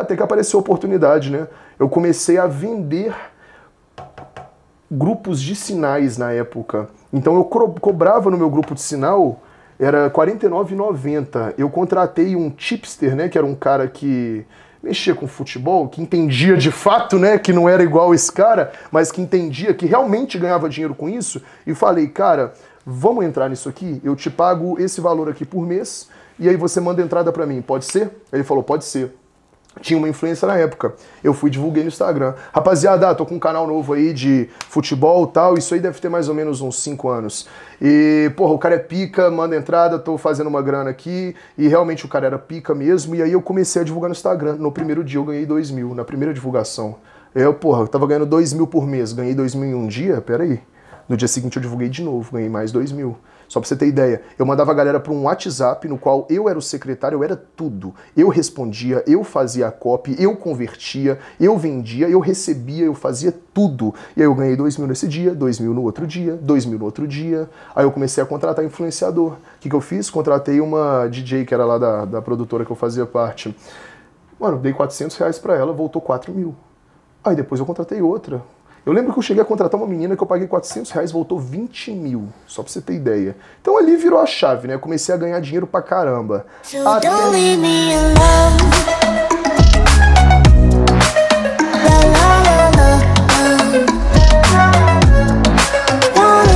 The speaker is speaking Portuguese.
Até que apareceu a oportunidade, né? Eu comecei a vender grupos de sinais na época. Então eu cobrava no meu grupo de sinal, era R$ 49,90. Eu contratei um tipster, né, que era um cara que mexia com futebol, que entendia de fato, né, que não era igual esse cara, mas que entendia, que realmente ganhava dinheiro com isso, e falei, cara, vamos entrar nisso aqui, eu te pago esse valor aqui por mês, e aí você manda entrada para mim, pode ser? Ele falou, pode ser tinha uma influência na época. Eu fui divulguei no Instagram. Rapaziada, ah, tô com um canal novo aí de futebol tal. Isso aí deve ter mais ou menos uns 5 anos. E, porra, o cara é pica, manda entrada, tô fazendo uma grana aqui. E realmente o cara era pica mesmo. E aí eu comecei a divulgar no Instagram. No primeiro dia eu ganhei 2 mil, na primeira divulgação. Eu, porra, eu tava ganhando 2 mil por mês. Ganhei 2 mil em um dia? Peraí. aí. No dia seguinte eu divulguei de novo, ganhei mais 2 mil. Só pra você ter ideia, eu mandava a galera para um WhatsApp no qual eu era o secretário, eu era tudo. Eu respondia, eu fazia a copy, eu convertia, eu vendia, eu recebia, eu fazia tudo. E aí eu ganhei dois mil nesse dia, dois mil no outro dia, dois mil no outro dia. Aí eu comecei a contratar influenciador. O que, que eu fiz? Contratei uma DJ que era lá da, da produtora que eu fazia parte. Mano, dei 400 reais pra ela, voltou 4 mil. Aí depois eu contratei outra, eu lembro que eu cheguei a contratar uma menina que eu paguei 400 reais voltou 20 mil, só pra você ter ideia. Então ali virou a chave, né? Eu comecei a ganhar dinheiro pra caramba. Até...